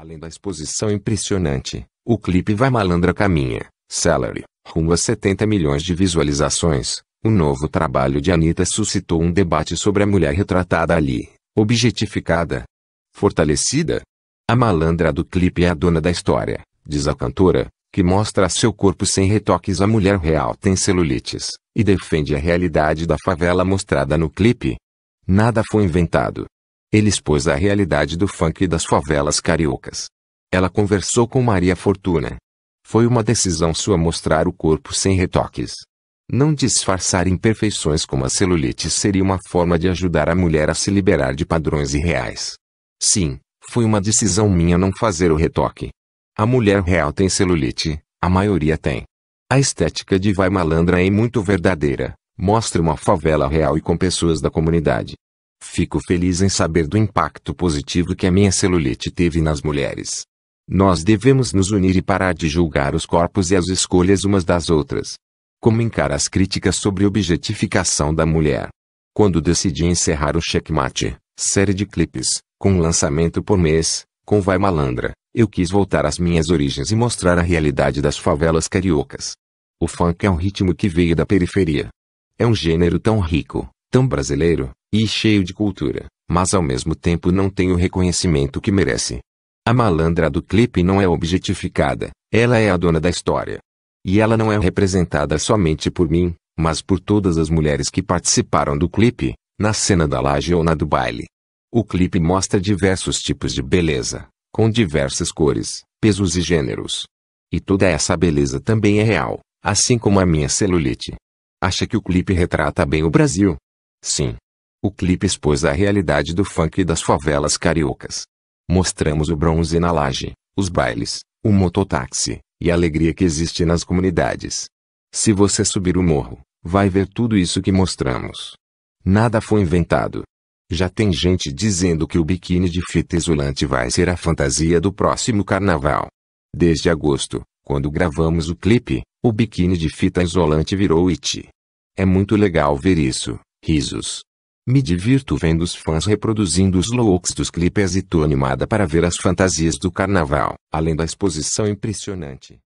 Além da exposição impressionante, o clipe Vai Malandra Caminha, Salary, rumo a 70 milhões de visualizações. O novo trabalho de Anitta suscitou um debate sobre a mulher retratada ali, objetificada, fortalecida. A malandra do clipe é a dona da história, diz a cantora, que mostra seu corpo sem retoques. A mulher real tem celulites, e defende a realidade da favela mostrada no clipe. Nada foi inventado, ele expôs a realidade do funk e das favelas cariocas. Ela conversou com Maria Fortuna. Foi uma decisão sua mostrar o corpo sem retoques. Não disfarçar imperfeições como a celulite seria uma forma de ajudar a mulher a se liberar de padrões irreais. Sim, foi uma decisão minha não fazer o retoque. A mulher real tem celulite, a maioria tem. A estética de Vai Malandra é muito verdadeira, mostra uma favela real e com pessoas da comunidade. Fico feliz em saber do impacto positivo que a minha celulite teve nas mulheres. Nós devemos nos unir e parar de julgar os corpos e as escolhas umas das outras. Como encara as críticas sobre objetificação da mulher? Quando decidi encerrar o Checkmate, série de clipes, com lançamento por mês, com Vai Malandra, eu quis voltar às minhas origens e mostrar a realidade das favelas cariocas. O funk é um ritmo que veio da periferia. É um gênero tão rico, tão brasileiro, e cheio de cultura, mas ao mesmo tempo não tem o reconhecimento que merece. A malandra do clipe não é objetificada, ela é a dona da história. E ela não é representada somente por mim, mas por todas as mulheres que participaram do clipe, na cena da laje ou na do baile. O clipe mostra diversos tipos de beleza, com diversas cores, pesos e gêneros. E toda essa beleza também é real, assim como a minha celulite. Acha que o clipe retrata bem o Brasil? Sim, o clipe expôs a realidade do funk e das favelas cariocas. Mostramos o bronze na laje, os bailes, o mototáxi, e a alegria que existe nas comunidades. Se você subir o morro, vai ver tudo isso que mostramos. Nada foi inventado. Já tem gente dizendo que o biquíni de fita isolante vai ser a fantasia do próximo carnaval. Desde agosto, quando gravamos o clipe, o biquíni de fita isolante virou it. É muito legal ver isso, risos. Me divirto vendo os fãs reproduzindo os looks dos clipes e tô animada para ver as fantasias do carnaval, além da exposição impressionante.